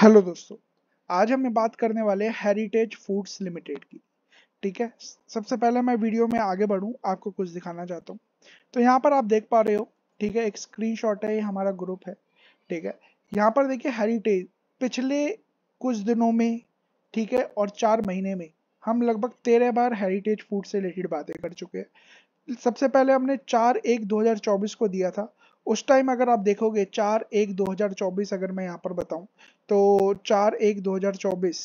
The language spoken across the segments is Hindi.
हेलो दोस्तों आज हम बात करने वाले हेरिटेज फूड्स लिमिटेड की ठीक है सबसे पहले मैं वीडियो में आगे बढ़ूं आपको कुछ दिखाना चाहता हूं तो यहाँ पर आप देख पा रहे हो ठीक है एक स्क्रीनशॉट है ये हमारा ग्रुप है ठीक है यहाँ पर देखिए हेरिटेज पिछले कुछ दिनों में ठीक है और चार महीने में हम लगभग तेरह बार हेरिटेज फूड से रिलेटेड बातें कर चुके हैं सबसे पहले हमने चार एक 2024 को दिया था उस टाइम अगर आप देखोगे चार एक 2024 अगर मैं यहाँ पर बताऊँ तो चार एक 2024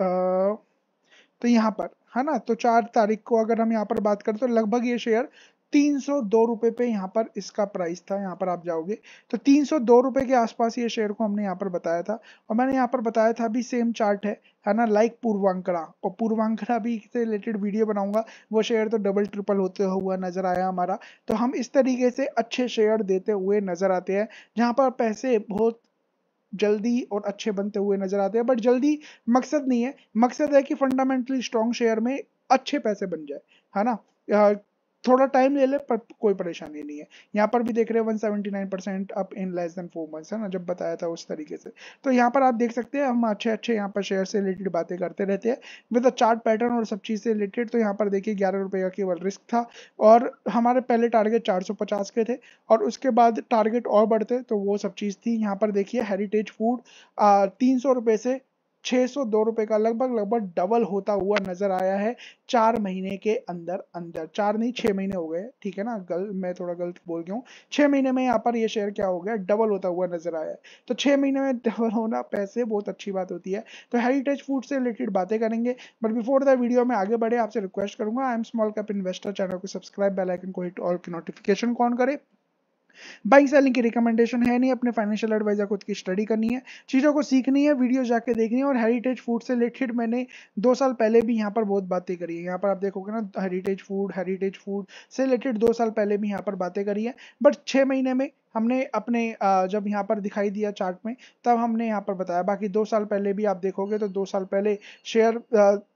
तो यहाँ पर है ना तो चार तारीख को अगर हम यहाँ पर बात करें तो लगभग ये शेयर तीन सौ दो रुपए पे यहाँ पर इसका प्राइस था यहाँ पर आप जाओगे तो तीन सौ दो रुपए के आसपास ये शेयर को हमने यहाँ पर बताया था और मैंने यहाँ पर बताया था भी सेम चार्ट है है ना लाइक पूर्वांकड़ा और पूर्वांकड़ा भी से रिलेटेड वीडियो बनाऊंगा वो शेयर तो डबल ट्रिपल होते हुआ नजर आया हमारा तो हम इस तरीके से अच्छे शेयर देते हुए नजर आते हैं जहाँ पर पैसे बहुत जल्दी और अच्छे बनते हुए नजर आते हैं बट जल्दी मकसद नहीं है मकसद है कि फंडामेंटली स्ट्रॉन्ग शेयर में अच्छे पैसे बन जाए है ना थोड़ा टाइम ले ले पर कोई परेशानी नहीं है यहाँ पर भी देख रहे हैं 179 percent up in less than four months है ना जब बताया था उस तरीके से तो यहाँ पर आप देख सकते हैं हम अच्छे अच्छे यहाँ पर शेयर से रिलेटेड बातें करते रहते हैं विद चार्ट पैटर्न और सब चीज़ से रिलेटेड तो यहाँ पर देखिए ग्यारह रुपये का केवल रिस्क था और हमारे पहले टारगेट चार के थे और उसके बाद टारगेट और बढ़ते तो वो सब चीज़ थी यहाँ पर देखिए हेरिटेज फूड तीन सौ से छः सौ दो रुपये का लगभग लगभग डबल होता हुआ नजर आया है चार महीने के अंदर अंदर चार नहीं छः महीने हो गए ठीक है ना गल मैं थोड़ा गलत बोल गया हूँ छः महीने में यहाँ पर ये शेयर क्या हो गया डबल होता हुआ नजर आया है तो छः महीने में डबल होना पैसे बहुत अच्छी बात होती है तो हेरिटेज फूड से रिलेटेड बातें करेंगे बट बिफोर द वीडियो में आगे बढ़े आपसे रिक्वेस्ट करूंगा I am small cap investor channel को सब्सक्राइब बेलाइकन को हिट और नोटिफिकेशन कौन करें बाइंग सेलिंग की रिकमेंडेशन है नहीं अपने फाइनेंशियल एडवाइजर खुद की स्टडी करनी है चीज़ों को सीखनी है वीडियो जाके देखनी है और हेरिटेज फूड से रिलेटेड मैंने दो साल पहले भी यहाँ पर बहुत बातें करी है यहाँ पर आप देखोगे ना हेरिटेज फूड हेरिटेज फूड से रिलेटेड दो साल पहले भी यहाँ पर बातें करी है बट छः महीने में हमने अपने जब यहाँ पर दिखाई दिया चार्ट में तब हमने यहाँ पर बताया बाकी दो साल पहले भी आप देखोगे तो दो साल पहले शेयर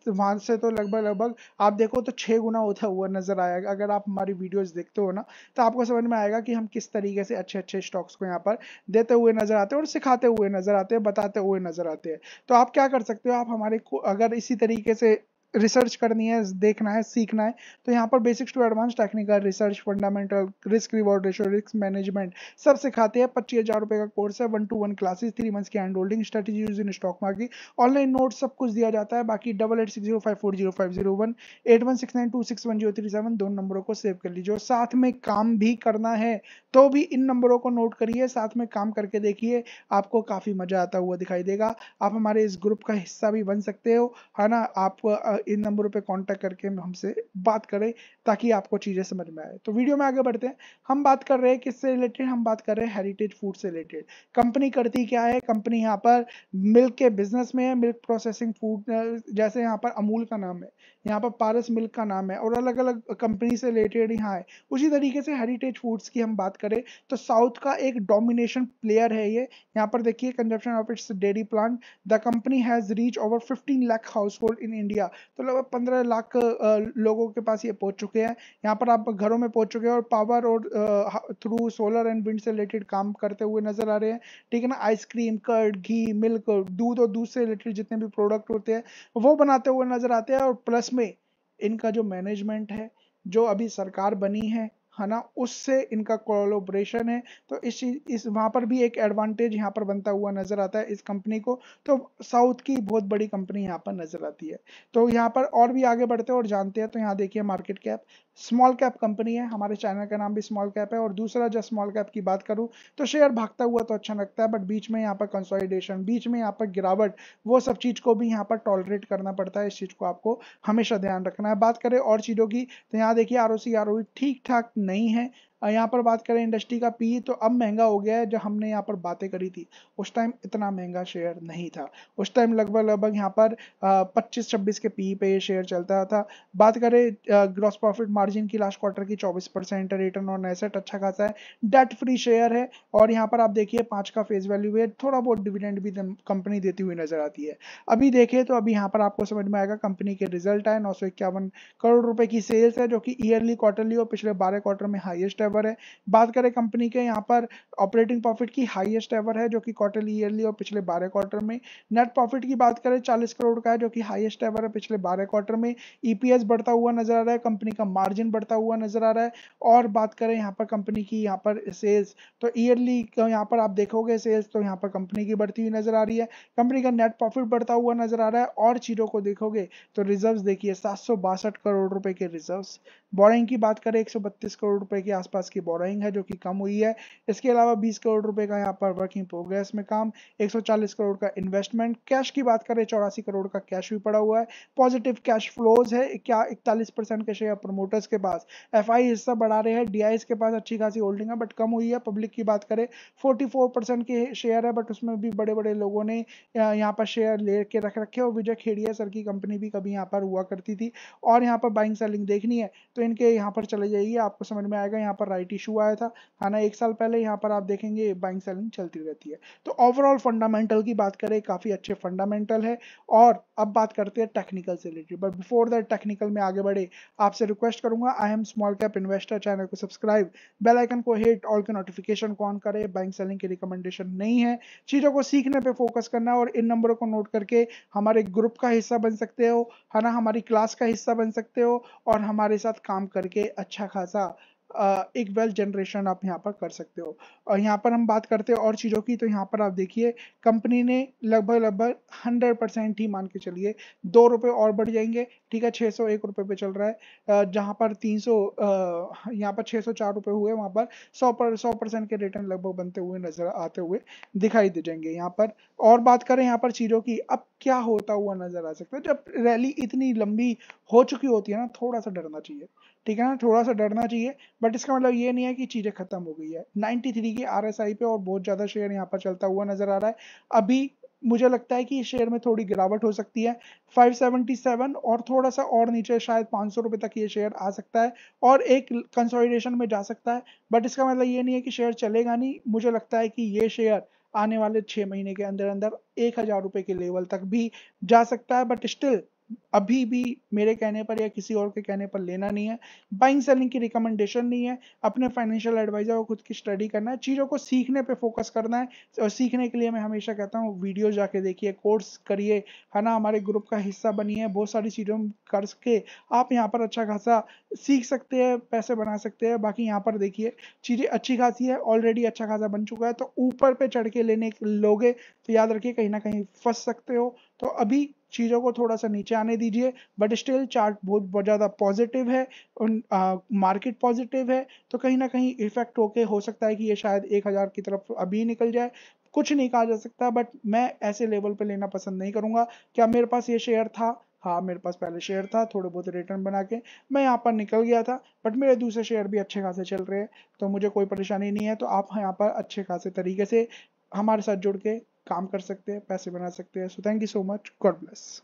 वहाँ से तो लगभग लगभग आप देखो तो छः गुना होता हुआ नजर आएगा अगर आप हमारी वीडियोस देखते हो ना तो आपको समझ में आएगा कि हम किस तरीके से अच्छे अच्छे स्टॉक्स को यहाँ पर देते हुए नजर आते हैं और सिखाते हुए नजर आते हैं बताते हुए नजर आते हैं तो आप क्या कर सकते हो आप हमारे अगर इसी तरीके से रिसर्च करनी है देखना है सीखना है तो यहाँ पर basics to advance technical research fundamental risk reward ratio risk management सब सिखाते हैं पच्चीस हज़ार रुपये का कोर्स है one two one classes three months की hand holding strategy use in stock market online note सब कुछ दिया जाता है बाकी double eight six zero five four zero five zero one eight one six nine two six one zero three seven दोनों नंबरों को सेव कर लीजिए और साथ में काम भी करना है तो भी इन नंबरों को नोट करिए साथ में काम करके देखिए आपको काफ़ी मज़ा आता हुआ दिखाई देगा आप हमारे इस ग्रुप का हिस्सा भी बन सकते हो है ना आप इन नंबरों पे कांटेक्ट करके हमसे बात करें ताकि आपको चीज़ें समझ में आए तो वीडियो में आगे बढ़ते हैं हम बात कर रहे हैं किससे रिलेटेड हम बात कर रहे हैं हेरिटेज फूड से रिलेटेड कंपनी करती क्या है कंपनी यहाँ पर मिल्क के बिजनेस में है मिल्क प्रोसेसिंग फूड जैसे यहाँ पर अमूल का नाम है यहाँ पर पारस मिल्क का नाम है और अलग अलग कंपनी से रिलेटेड यहाँ है उसी तरीके से हेरिटेज फूड्स की हम बात करें तो साउथ का एक डोमिनेशन प्लेयर है ये यहाँ पर देखिए consumption of its dairy plant the company has reach over 15 lakh household in India तो लगभग पंद्रह लाख लोगों के पास ये पहुंच चुके हैं यहाँ पर आप घरों में पहुंच चुके हैं और पावर और थ्रू सोलर एंड विंड से रिलेटेड काम करते हुए नजर आ रहे हैं ठीक है ना आइसक्रीम कर्ड घी मिल्क दूध और दूध से रिलेटेड जितने भी प्रोडक्ट होते हैं वो बनाते हुए नजर आते हैं और प्लस में इनका जो मैनेजमेंट है जो अभी सरकार बनी है है ना उससे इनका कोलोब्रेशन है तो इस इस वहाँ पर भी एक एडवांटेज यहाँ पर बनता हुआ नजर आता है इस कंपनी को तो साउथ की बहुत बड़ी कंपनी यहाँ पर नजर आती है तो यहाँ पर और भी आगे बढ़ते हैं और जानते हैं तो यहाँ देखिए market cap small cap company है हमारे चैनल का नाम भी स्मॉल कैप है और दूसरा जब स्मॉल कैप की बात करूँ तो शेयर भागता हुआ तो अच्छा लगता है बट बीच में यहाँ पर कंसोलिडेशन बीच में यहाँ पर गिरावट वो सब चीज़ को भी यहाँ पर टॉलरेट करना पड़ता है इस चीज़ को आपको हमेशा ध्यान रखना है बात करें और चीज़ों की तो यहाँ देखिए आर ओ e ठीक ठाक नहीं है यहाँ पर बात करें इंडस्ट्री का पी तो अब महंगा हो गया है जो हमने यहाँ पर बातें करी थी उस टाइम इतना महंगा शेयर नहीं था उस टाइम लगभग लगभग यहाँ पर पच्चीस छब्बीस के पी पे शेयर चलता था बात करें ग्रॉस प्रॉफिट मार्जिन की लास्ट क्वार्टर की चौबीस परसेंट रिटर्न और नैसेट अच्छा खासा है डेट फ्री शेयर है और यहाँ पर आप देखिए पाँच का फेस वैल्यू है थोड़ा बहुत डिविडेंड भी कंपनी देती हुई नजर आती है अभी देखें तो अभी यहाँ पर आपको समझ में आएगा कंपनी के रिजल्ट है नौ करोड़ रुपए की सेल्स है जो कि ईयरली क्वार्टरली और पिछले बारह क्वार्टर में हाइएस्ट है एवर है बात करें कंपनी के यहाँ पर ऑपरेटिंग प्रॉफिट की हाईएस्ट एवर है जो कि क्वार्टरली ईयरली और पिछले बारह क्वार्टर में नेट प्रॉफिट की बात करें चालीस करोड़ का है जो कि हाईएस्ट एवर है पिछले बारह क्वार्टर में ईपीएस e बढ़ता हुआ नजर आ रहा है कंपनी का मार्जिन बढ़ता हुआ नजर आ रहा है और बात करें यहाँ पर कंपनी की यहाँ पर सेल्स तो ईयरली तो यहाँ पर आप देखोगे सेल्स तो यहाँ पर कंपनी की बढ़ती हुई नजर आ रही है कंपनी का नेट प्रॉफिट बढ़ता हुआ नजर आ रहा है और चीजों को देखोगे तो रिजर्व्स देखिए सात करोड़ रुपए के रिजर्व्स बोरिंग की बात करें एक करोड़ रुपए के आसपास पास की बोरोइंग है जो कि कम हुई है इसके अलावा 20 करोड़ रुपए का यहाँ पर वर्किंग प्रोग्रेस में काम 140 करोड़ का इन्वेस्टमेंट कैश की बात करें चौरासी करोड़ का कैश भी पड़ा हुआ है पॉजिटिव कैश फ्लोज है क्या इकतालीस परसेंट के शेयर प्रमोटर्स के पास एफ आई बढ़ा रहे हैं डी के पास अच्छी खासी होल्डिंग है बट कम हुई है पब्लिक की बात करें फोर्टी के शेयर है बट उसमें भी बड़े बड़े लोगों ने यहाँ पर शेयर ले के रख रखे और विजय खेड़िया सर की कंपनी भी कभी यहाँ पर हुआ करती थी और यहाँ पर बाइंग सेलिंग देखनी है तो इनके यहाँ पर चले जाइए आपको समझ में आएगा यहाँ पर राइट इशू आया था है ना एक साल पहले यहाँ पर आप देखेंगे बाइंग सेलिंग चलती रहती है तो ओवरऑल फंडामेंटल की बात करें काफ़ी अच्छे फंडामेंटल है और अब बात करते हैं टेक्निकल से related but before that technical में आगे बढ़े आपसे रिक्वेस्ट करूंगा I am small cap investor channel को सब्सक्राइब बेलाइकन को हिट ऑल के नोटिफिकेशन को ऑन करें बाइंग सेलिंग की रिकमेंडेशन नहीं है चीज़ों को सीखने पर फोकस करना और इन नंबरों को नोट करके हमारे ग्रुप का हिस्सा बन सकते हो है ना हमारी क्लास का हिस्सा बन सकते हो और हमारे साथ काम करके अच्छा खासा एक वेल्थ जनरेशन आप यहाँ पर कर सकते हो और यहाँ पर हम बात करते हैं और चीज़ों की तो यहाँ पर आप देखिए कंपनी ने लगभग लगभग हंड्रेड परसेंट ही मान के चलिए दो रुपये और बढ़ जाएंगे ठीक है छः सौ एक रुपये पे चल रहा है जहाँ पर तीन सौ यहाँ पर छः सौ चार रुपये हुए वहाँ पर सौ पर सौ परसेंट के रिटर्न लगभग बनते हुए नजर आते हुए दिखाई दे जाएंगे यहाँ पर और बात करें यहाँ पर चीज़ों की अब क्या होता हुआ नजर आ सकता है जब रैली इतनी लंबी हो चुकी होती है ना थोड़ा सा डरना चाहिए ठीक है ना थोड़ा सा डरना चाहिए बट इसका मतलब ये नहीं है कि चीज़ें खत्म हो गई है 93 के आरएसआई पे और बहुत ज़्यादा शेयर यहाँ पर चलता हुआ नजर आ रहा है अभी मुझे लगता है कि इस शेयर में थोड़ी गिरावट हो सकती है 577 और थोड़ा सा और नीचे शायद पाँच सौ तक ये शेयर आ सकता है और एक कंसोलिडेशन में जा सकता है बट इसका मतलब ये नहीं है कि शेयर चलेगा नहीं मुझे लगता है कि ये शेयर आने वाले छः महीने के अंदर अंदर एक हज़ार रुपये के लेवल तक भी जा सकता है बट स्टिल अभी भी मेरे कहने पर या किसी और के कहने पर लेना नहीं है बाइंग सेलिंग की रिकमेंडेशन नहीं है अपने फाइनेंशियल एडवाइजर को खुद की स्टडी करना है चीज़ों को सीखने पे फोकस करना है और सीखने के लिए मैं हमेशा कहता हूँ वीडियो जाके देखिए कोर्स करिए है ना हमारे ग्रुप का हिस्सा बनिए बहुत सारी चीज़ों करके आप यहाँ पर अच्छा खासा सीख सकते हैं पैसे बना सकते हैं बाकी यहाँ पर देखिए चीज़ें अच्छी खासी है ऑलरेडी अच्छा खासा बन चुका है तो ऊपर पे चढ़ के लेने लोगे तो याद रखिए कहीं ना कहीं फंस सकते हो तो अभी चीज़ों को थोड़ा सा नीचे आने दीजिए बट स्टिल चार्ट बहुत बहुत ज़्यादा पॉजिटिव है उन मार्केट पॉजिटिव है तो कहीं ना कहीं इफेक्ट होके हो सकता है कि ये शायद एक हज़ार की तरफ अभी निकल जाए कुछ नहीं कहा जा सकता बट मैं ऐसे लेवल पे लेना पसंद नहीं करूँगा क्या मेरे पास ये शेयर था हाँ मेरे पास पहले शेयर था थोड़े बहुत रिटर्न बना के मैं यहाँ पर निकल गया था बट मेरे दूसरे शेयर भी अच्छे खासे चल रहे हैं तो मुझे कोई परेशानी नहीं है तो आप यहाँ पर अच्छे खासे तरीके से हमारे साथ जुड़ के काम कर सकते हैं पैसे बना सकते हैं so thank you so much god bless